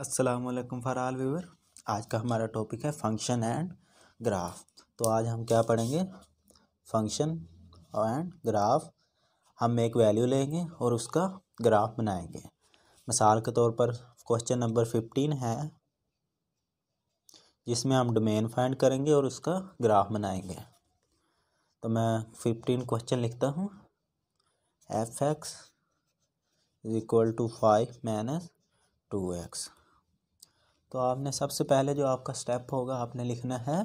वालेकुम for all viewer आज का हमारा टॉपिक है फंक्शन एंड ग्राफ तो आज हम क्या पढ़ेंगे फंक्शन एंड ग्राफ हम एक वैल्यू लेंगे और उसका ग्राफ बनाएंगे मिसाल के तौर पर क्वेश्चन नंबर फिफ्टीन है जिसमें हम डोमेन फाइंड करेंगे और उसका ग्राफ बनाएंगे तो मैं फिफ्टीन क्वेश्चन लिखता हूँ F X is equal to five minus two X तो आपने सबसे पहले जो आपका स्टेप होगा आपने लिखना है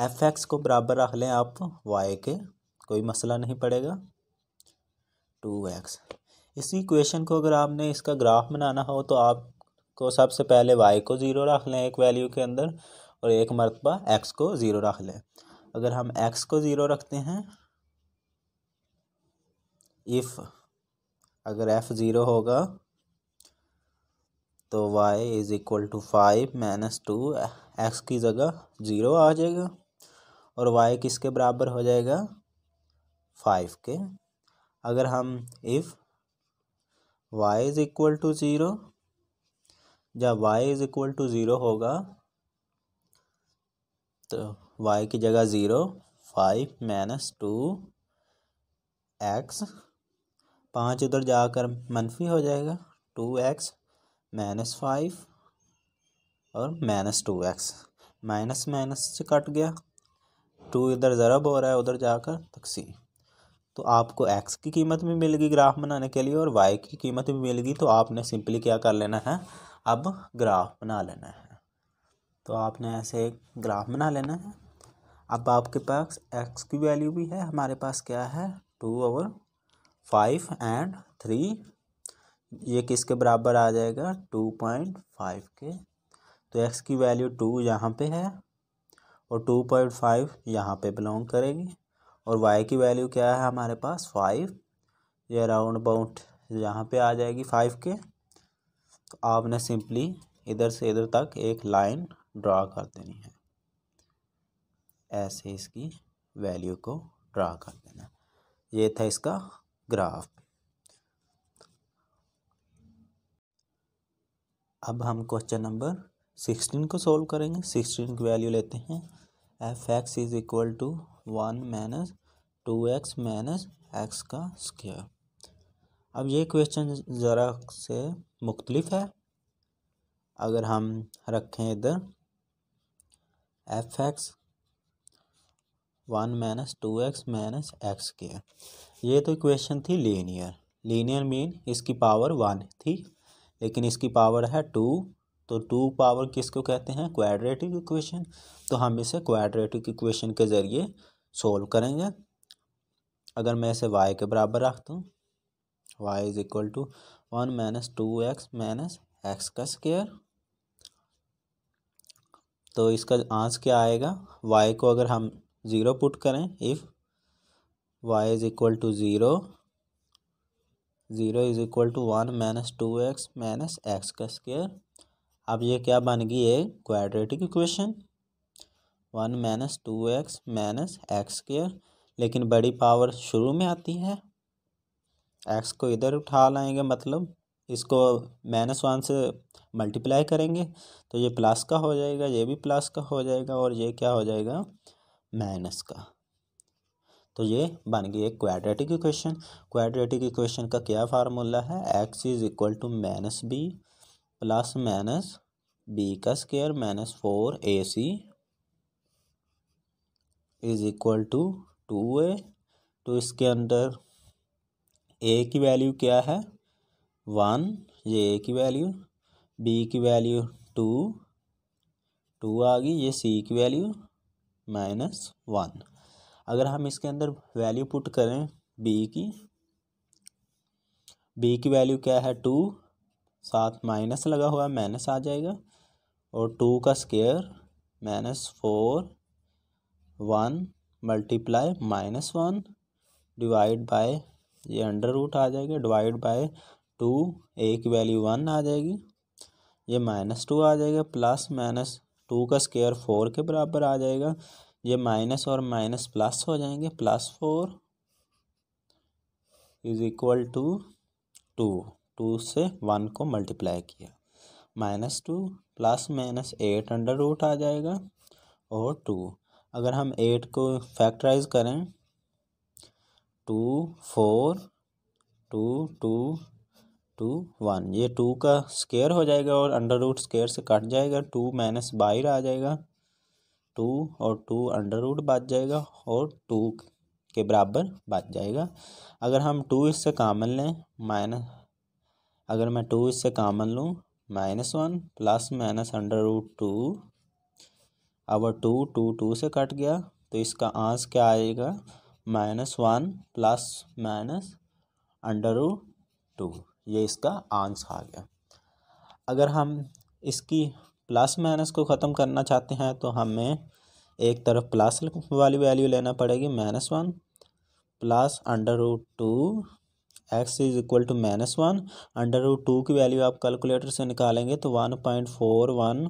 एफ एक्स को बराबर रख लें आप वाई के कोई मसला नहीं पड़ेगा टू एक्स इस इक्वेशन को अगर आपने इसका ग्राफ बनाना हो तो आपको सबसे पहले वाई को ज़ीरो रख लें एक वैल्यू के अंदर और एक मरतबा एक्स को ज़ीरो रख लें अगर हम एक्स को ज़ीरो रखते हैं इफ़ अगर एफ़ ज़ीरो होगा तो y is equal to five minus two X की जगह ज़ीरो आ जाएगा और y किसके बराबर हो जाएगा फाइव के अगर हम if y is equal to zero जब y is equal to zero होगा तो y की जगह zero five minus two X पाँच उधर जाकर मनफी हो जाएगा टू एक्स माइनस फाइव और minus two X minus minus से कट गया टू इधर ज़रब हो रहा है उधर जाकर तकसीम तो आपको एक्स की कीमत भी मिलेगी ग्राफ बनाने के लिए और वाई की कीमत भी मिलेगी तो आपने सिंपली क्या कर लेना है अब ग्राफ बना लेना है तो आपने ऐसे एक ग्राफ बना लेना है अब आपके पास एक्स की वैल्यू भी है हमारे पास क्या है टू और फाइव एंड थ्री ये किसके बराबर आ जाएगा टू पॉइंट फाइव के तो एक्स की वैल्यू टू यहाँ पे है और टू पॉइंट फाइव यहाँ पे बिलोंग करेगी और वाई की वैल्यू क्या है हमारे पास फाइव ये अराउंड अबाउट यहाँ पे आ जाएगी फाइव के तो आपने सिंपली इधर से इधर तक एक लाइन ड्रा कर देनी है ऐसे इसकी वैल्यू को ड्रा कर देना ये था इसका ग्राफ अब हम क्वेश्चन नंबर सिक्सटीन को सॉल्व करेंगे सिक्सटीन की वैल्यू लेते हैं F X is equal to one minus two X minus X का स्क्वायर अब ये क्वेश्चन ज़रा से मुख्तलिफ है अगर हम रखें इधर F X one minus two X minus X square ये तो क्वेश्चन थी लीनियर लीनियर मीन इसकी पावर वन थी लेकिन इसकी पावर है टू तो टू पावर किसको कहते हैं क्वाड्रेटिक इक्वेशन तो हम इसे क्वाड्रेटिक इक्वेशन के ज़रिए सोल्व करेंगे अगर मैं इसे वाई के बराबर रखता हूँ Y is equal to one minus two X minus X का स्केयर तो इसका आंस क्या आएगा वाई को अगर हम ज़ीरो पुट करें if Y is equal to zero zero is equal to one minus two X minus X का स्क्वेयर अब ये क्या बन गई है quadratic equation one minus two X minus X square लेकिन बड़ी पावर शुरू में आती है एक्स को इधर उठा लाएंगे मतलब इसको माइनस वन से मल्टीप्लाई करेंगे तो ये प्लस का हो जाएगा ये भी प्लस का हो जाएगा और ये क्या हो जाएगा माइनस का तो ये बन गई एक क्वाड्रेटिक इक्वेशन क्वाड्रेटिक इक्वेशन का क्या फार्मूला है X is equal to minus B plus minus B का square minus four A C is equal to two A तो इसके अंदर ए की वैल्यू क्या है वन ये ए की वैल्यू बी की वैल्यू टू टू आ गई ये सी की वैल्यू माइनस वन अगर हम इसके अंदर वैल्यू पुट करें बी की बी की वैल्यू क्या है टू साथ माइनस लगा हुआ है माइनस आ जाएगा और टू का square minus four one multiply minus one divide by ये अंडर रूट आ जाएगा डिवाइड बाय टू ए की वैल्यू वन आ जाएगी ये माइनस टू आ जाएगा प्लस माइनस टू का स्केयर फोर के बराबर आ जाएगा ये माइनस और माइनस प्लस हो जाएंगे plus four is equal to two two से वन को मल्टीप्लाई किया minus two plus minus eight under root आ जाएगा और टू अगर हम एट को फैक्टराइज करें two four two two two one ये टू का स्केयर हो जाएगा और अंडर रूट स्केयर से कट जाएगा टू माइनस बाहर आ जाएगा टू और टू अंडर रूट बात जाएगा और टू के बराबर बात जाएगा अगर हम टू इससे कामन लें माइनस अगर मैं टू इससे कामन लूँ minus one plus minus under root two अब टू टू टू से कट गया तो इसका आंस क्या आएगा minus one plus minus under root two ये इसका आंस आ गया अगर हम इसकी प्लस माइनस को ख़त्म करना चाहते हैं तो हमें एक तरफ प्लस वाली वैल्यू लेना पड़ेगी minus one plus under root two X is equal to minus one under root two की वैल्यू आप कैलकुलेटर से निकालेंगे तो one point four one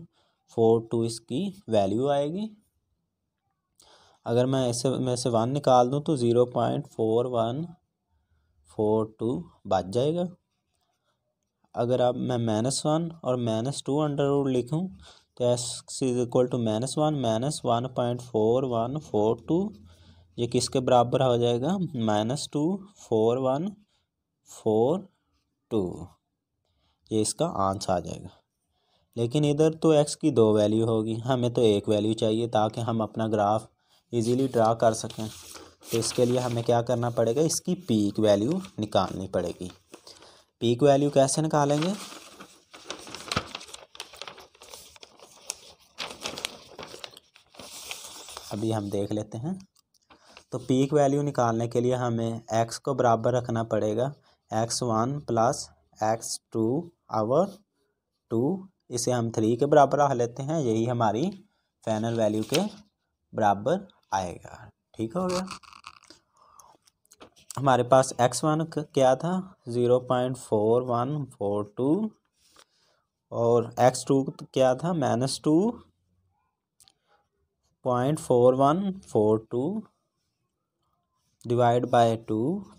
four two इसकी वैल्यू आएगी अगर मैं ऐसे में से वन निकाल दूँ तो zero point four one four two बच जाएगा अगर आप मैं माइनस वन और माइनस टू अंडर रूट लिखूँ तो X is equal to minus one minus one point four one four two ये किसके बराबर हो जाएगा minus two four one four two ये इसका आंसर आ जाएगा लेकिन इधर तो एक्स की दो वैल्यू होगी हमें तो एक वैल्यू चाहिए ताकि हम अपना ग्राफ इजीली ड्रा कर सकें तो इसके लिए हमें क्या करना पड़ेगा इसकी पीक वैल्यू निकालनी पड़ेगी पीक वैल्यू कैसे निकालेंगे अभी हम देख लेते हैं तो पीक वैल्यू निकालने के लिए हमें एक्स को बराबर रखना पड़ेगा X one plus X two over two इसे हम थ्री के बराबर रख लेते हैं यही हमारी फाइनल वैल्यू के बराबर आएगा ठीक हो गया हमारे पास एक्स वन क्या था zero point four one four two और एक्स टू तो क्या था minus two point four one four two divide by two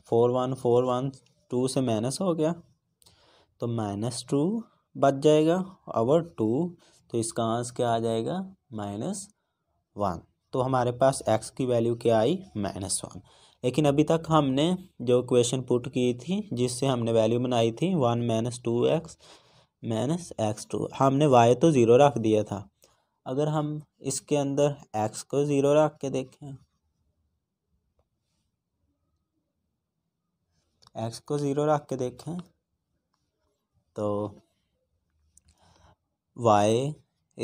four one four one two से माइनस हो गया तो माइनस टू बच जाएगा और टू तो इसका आंसर क्या आ जाएगा माइनस वन तो हमारे पास एक्स की वैल्यू क्या आई माइनस वन लेकिन अभी तक हमने जो क्वेश्चन पुट की थी जिससे हमने वैल्यू बनाई थी one minus two X minus X two हमने वाई तो ज़ीरो रख दिया था अगर हम इसके अंदर एक्स को ज़ीरो रख के देखें एक्स को ज़ीरो रख के देखें तो Y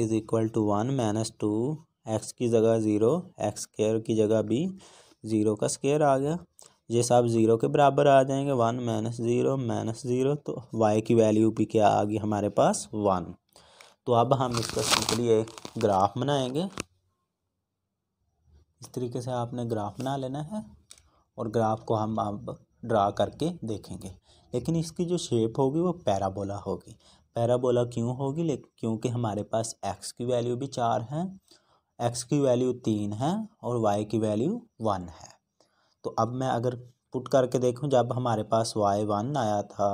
is equal to one minus two X की जगह ज़ीरो एक्स केयर की जगह बी ज़ीरो का स्केयर आ गया जैसे आप ज़ीरो के बराबर आ जाएंगे one minus zero minus zero तो वाई की वैल्यू भी क्या आ गई हमारे पास वन तो अब हम इसका सिंपली एक ग्राफ बनाएंगे इस तरीके से आपने ग्राफ बना लेना है और ग्राफ को हम अब ड्रा करके देखेंगे लेकिन इसकी जो शेप होगी वो पैराबोला होगी पैराबोला क्यों होगी क्योंकि हमारे पास एक्स की वैल्यू भी चार है एक्स की वैल्यू तीन है और वाई की वैल्यू वन है तो अब मैं अगर पुट करके देखूं जब हमारे पास वाई वन आया था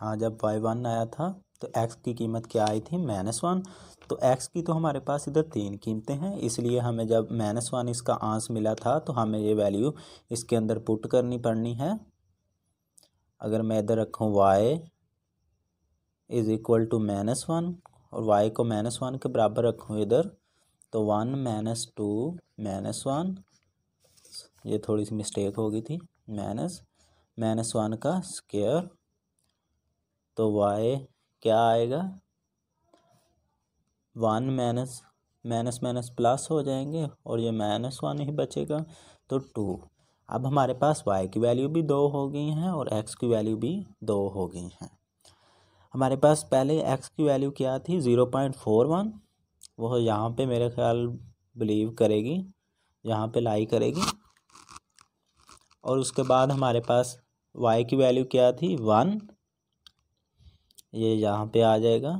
हाँ जब वाई वन आया था तो एक्स की कीमत क्या आई थी माइनस वन तो एक्स की तो हमारे पास इधर तीन कीमतें हैं इसलिए हमें जब माइनस वन इसका आंस मिला था तो हमें ये वैल्यू इसके अंदर पुट करनी पड़नी है अगर मैं इधर रखूँ Y is equal to minus one और वाई को माइनस वन के बराबर रखूँ इधर तो one minus two minus one ये थोड़ी सी मिस्टेक हो गई थी माइनस माइनस वन का स्केयर तो वाई क्या आएगा one minus minus minus plus हो जाएंगे और ये माइनस वन ही बचेगा तो टू अब हमारे पास वाई की वैल्यू भी दो हो गई हैं और एक्स की वैल्यू भी दो हो गई हैं हमारे पास पहले एक्स की वैल्यू क्या थी ज़ीरो पॉइंट फोर वन वो यहाँ पे मेरे ख्याल बिलीव करेगी यहाँ पे लाई करेगी और उसके बाद हमारे पास वाई की वैल्यू क्या थी वन ये यहाँ पे आ जाएगा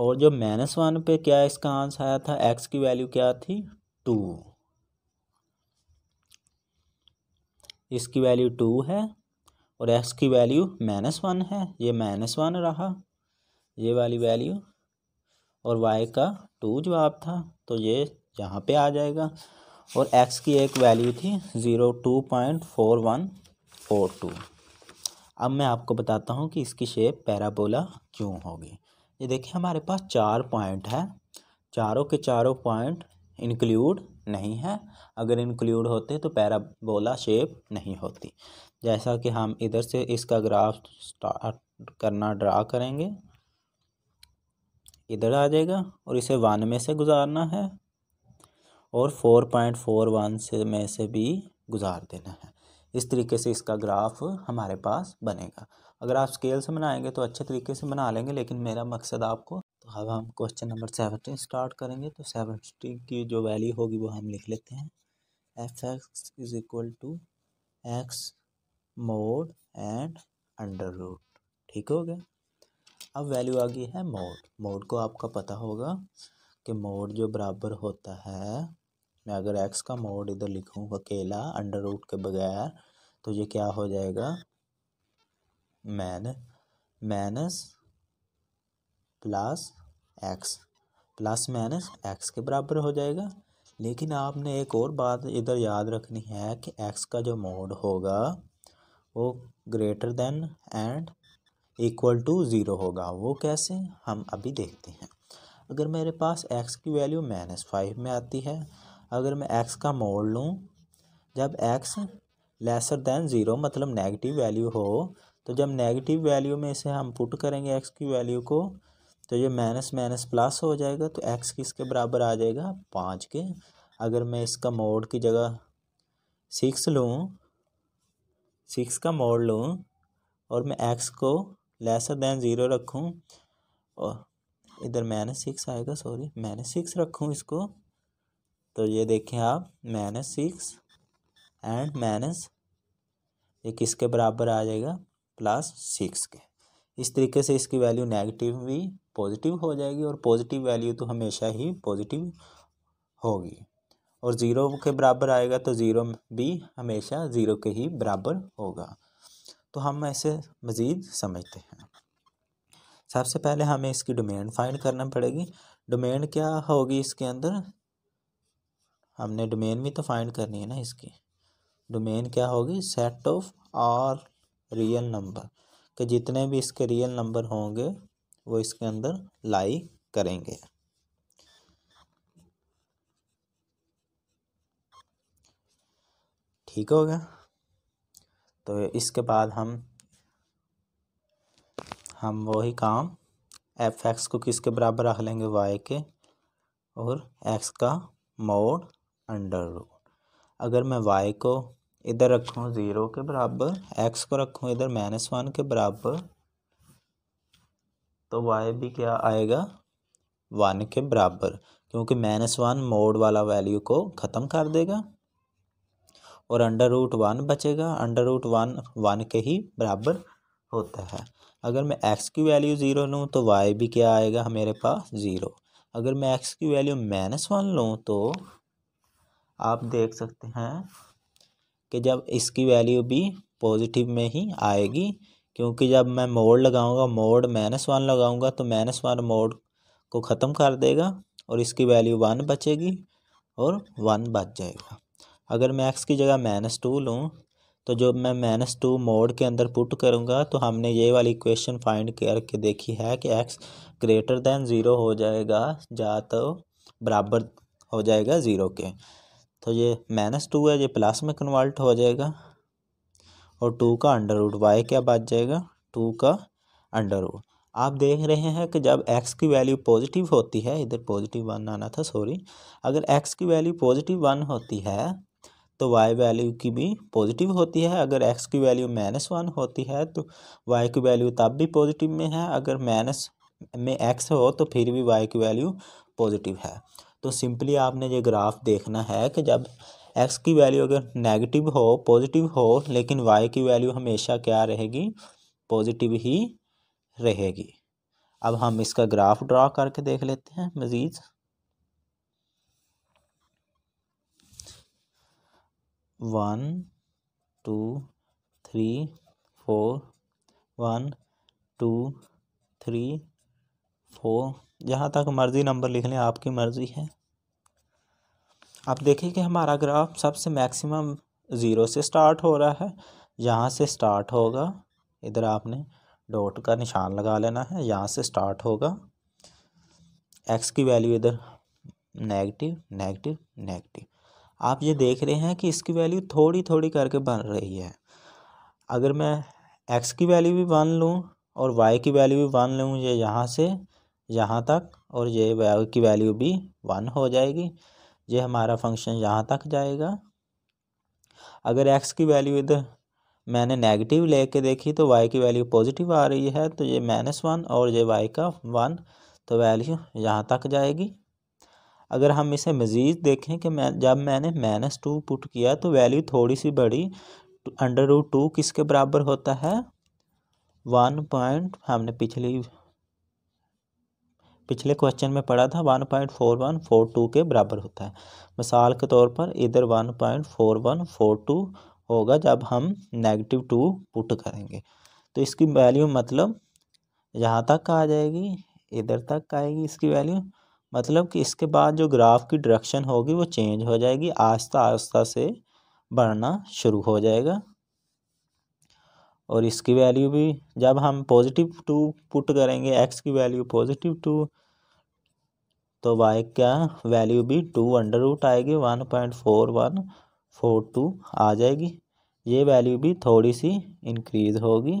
और जो माइनस वन पे क्या इसका आंसर आया था एक्स की वैल्यू क्या थी टू इसकी वैल्यू टू है और एक्स की वैल्यू माइनस वन है ये माइनस वन रहा ये वाली वैल्यू और वाई का टू जवाब था तो ये यहाँ पे आ जाएगा और एक्स की एक वैल्यू थी zero two point four one four two अब मैं आपको बताता हूँ कि इसकी शेप पैराबोला क्यों होगी ये देखिए हमारे पास चार पॉइंट है चारों के चारों पॉइंट इंक्लूड नहीं है अगर इंक्लूड होते तो पैराबोला शेप नहीं होती जैसा कि हम इधर से इसका ग्राफ स्टार्ट करना ड्रा करेंगे इधर आ जाएगा और इसे वन में से गुजारना है और फोर पॉइंट फोर वन से में से भी गुजार देना है इस तरीके से इसका ग्राफ हमारे पास बनेगा अगर आप स्केल से बनाएंगे तो अच्छे तरीके से बना लेंगे लेकिन मेरा मकसद आपको तो अब हम क्वेश्चन नंबर सेवनटीन स्टार्ट करेंगे तो सेवनटीन की जो वैल्यू होगी वो हम लिख लेते हैं F X is equal to X mod and under root ठीक हो गया अब वैल्यू आ गई है मोड मोड को आपका पता होगा कि मोड जो बराबर होता है मैं अगर एक्स का मोड इधर लिखूँ अकेला अंडर रूट के बगैर तो ये क्या हो जाएगा मैन minus plus X plus minus X के बराबर हो जाएगा लेकिन आपने एक और बात इधर याद रखनी है कि एक्स का जो मोड होगा वो greater than and equal to zero होगा वो कैसे हम अभी देखते हैं अगर मेरे पास एक्स की वैल्यू माइनस फाइव में आती है अगर मैं एक्स का मोड लूँ जब एक्स लेसर दैन ज़ीरो मतलब नेगेटिव वैल्यू हो तो जब नेगेटिव वैल्यू में इसे हम पुट करेंगे एक्स की वैल्यू को तो ये माइनस माइनस प्लस हो जाएगा तो एक्स किसके बराबर आ जाएगा पाँच के अगर मैं इसका मोड की जगह सिक्स लूँ सिक्स का मोड लूँ और मैं एक्स को लेसर दैन ज़ीरो रखूँ और इधर माइनस सिक्स आएगा सॉरी माइनस सिक्स रखूँ इसको तो ये देखें आप माइनस सिक्स एंड माइनस ये किसके बराबर आ जाएगा प्लस सिक्स के इस तरीके से इसकी वैल्यू नेगेटिव भी पॉजिटिव हो जाएगी और पॉजिटिव वैल्यू तो हमेशा ही पॉजिटिव होगी और ज़ीरो के बराबर आएगा तो ज़ीरो भी हमेशा ज़ीरो के ही बराबर होगा तो हम ऐसे मज़ीद समझते हैं सबसे पहले हमें इसकी डोमेन फाइंड करना पड़ेगी डोमेन क्या होगी इसके अंदर हमने डोमेन भी तो फाइंड करनी है ना इसकी डोमेन क्या होगी set of R real number के जितने भी इसके रियल नंबर होंगे वो इसके अंदर लाई करेंगे ठीक हो गया तो इसके बाद हम हम वही काम एफ एक्स को किसके बराबर रख लेंगे वाई के और एक्स का मोड अंडर रूट अगर मैं वाई को इधर रखूँ ज़ीरो के बराबर एक्स को रखूँ इधर माइनस वन के बराबर तो वाई भी क्या आएगा वन के बराबर क्योंकि माइनस वन मोड वाला वैल्यू को ख़त्म कर देगा और अंडर रूट वन बचेगा अंडर रूट वन वन के ही बराबर होता है अगर मैं एक्स की वैल्यू ज़ीरो लूँ तो वाई भी क्या आएगा मेरे पास ज़ीरो अगर मैं एक्स की वैल्यू माइनस वन लूँ तो आप देख सकते हैं कि जब इसकी वैल्यू भी पॉजिटिव में ही आएगी क्योंकि जब मैं मोड लगाऊंगा मोड माइनस वन लगाऊंगा तो माइनस वन मोड को ख़त्म कर देगा और इसकी वैल्यू वन बचेगी और वन बच जाएगा अगर मैं एक्स की जगह माइनस टू लूँ तो जो मैं माइनस टू मोड के अंदर पुट करूँगा तो हमने ये वाली इक्वेशन फाइंड करके देखी है कि एक्स ग्रेटर दैन ज़ीरो हो जाएगा या तो बराबर हो जाएगा ज़ीरो के तो ये माइनस टू है ये प्लस में कन्वर्ट हो जाएगा और टू का अंडर रूट वाई क्या बच जाएगा टू का अंडर रूट आप देख रहे हैं कि जब एक्स की वैल्यू पॉजिटिव होती है इधर पॉजिटिव वन आना था सॉरी अगर एक्स की वैल्यू पॉजिटिव वन होती है तो y वैल्यू की भी पॉजिटिव होती है अगर x की वैल्यू माइनस वन होती है तो y की वैल्यू तब भी पॉजिटिव में है अगर माइनस में x हो तो फिर भी y की वैल्यू पॉजिटिव है तो सिंपली आपने ये ग्राफ देखना है कि जब x की वैल्यू अगर नेगेटिव हो पॉजिटिव हो लेकिन y की वैल्यू हमेशा क्या रहेगी पॉजिटिव ही रहेगी अब हम इसका ग्राफ ड्रा करके देख लेते हैं मज़ीद one two three four one two three four जहाँ तक मर्ज़ी नंबर लिख लें आपकी मर्ज़ी है आप देखिए कि हमारा ग्राफ सबसे मैक्सिमम ज़ीरो से स्टार्ट हो रहा है यहाँ से स्टार्ट होगा इधर आपने डॉट का निशान लगा लेना है यहाँ से स्टार्ट होगा एक्स की वैल्यू इधर नेगेटिव नेगेटिव नेगेटिव आप ये देख रहे हैं कि इसकी वैल्यू थोड़ी थोड़ी करके बन रही है अगर मैं एक्स की वैल्यू भी बन लूँ और वाई की वैल्यू भी बन लूँ ये यहाँ से यहाँ तक और ये वाई की वैल्यू भी वन हो जाएगी ये हमारा फंक्शन यहाँ तक जाएगा अगर एक्स की वैल्यू इधर मैंने नेगेटिव लेके देखी तो वाई की वैल्यू पॉजिटिव आ रही है तो ये माइनस वन और ये वाई का वन तो वैल्यू यहाँ तक जाएगी अगर हम इसे मज़ीद देखें कि मैं जब मैंने माइनस टू पुट किया तो वैल्यू थोड़ी सी बड़ी अंडर रूट टू किसके बराबर होता है वन पॉइंट हमने पिछली पिछले क्वेश्चन में पढ़ा था one point four one four two के बराबर होता है मिसाल के तौर पर इधर one point four one four two होगा जब हम नेगेटिव टू पुट करेंगे तो इसकी वैल्यू मतलब यहाँ तक आ जाएगी इधर तक आएगी इसकी वैल्यू मतलब कि इसके बाद जो ग्राफ की डायरेक्शन होगी वो चेंज हो जाएगी आस्ता आस्ता से बढ़ना शुरू हो जाएगा और इसकी वैल्यू भी जब हम पॉजिटिव टू पुट करेंगे एक्स की वैल्यू पॉजिटिव टू तो वाई का वैल्यू भी टू अंडर रूट आएगी one point four one four two आ जाएगी ये वैल्यू भी थोड़ी सी इंक्रीज़ होगी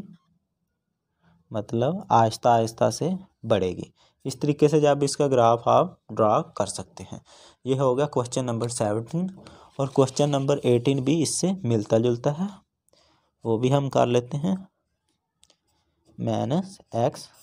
मतलब आहिस्ता आहिस्ता से बढ़ेगी इस तरीके से जब इसका ग्राफ आप ड्रा कर सकते हैं ये हो गया क्वेश्चन नंबर सेवनटीन और क्वेश्चन नंबर एटीन भी इससे मिलता जुलता है वो भी हम कर लेते हैं माइनस एक्स